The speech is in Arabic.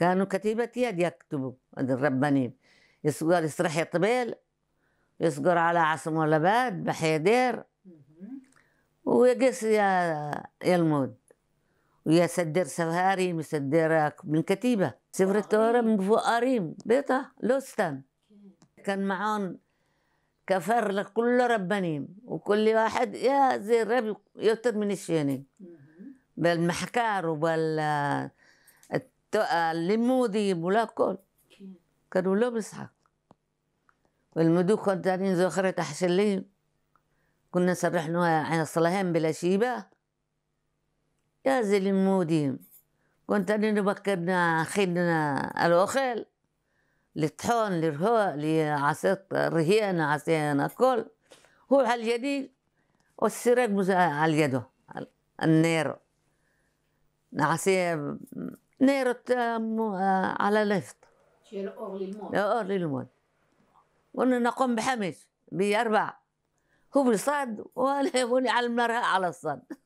كانوا كتيبة يد يكتبوا الربانين يصقر يسرح طبيل يصقر على عاصم ولباد بحيدير ويقيس يا يلمود ويا سدر سفاري مسدر من كتيبة سفر التورة من فقاريم بيطة لوستان كان معون كفر لكل ربانين وكل واحد يا زي الرب يوتر من الشيني بالمحكار وبال ولا كل كانوا لا بيسحق والمدوك كنت دارين زخرة تحشلين كنا سرحنا عين صلاهان بلا شيبة يا زي كنت أنا نبكرنا خدنا الأخل للطحون للرهاء لعصير رهيانة عصيانة كل هو على الجديد والسراج على يده النير نعسيه نيرت آه، آه، على ليفت اورلي المول آه، اورلي المول وانا نقوم بحمش باربع هو بالصاد وانا على المرأة على الصد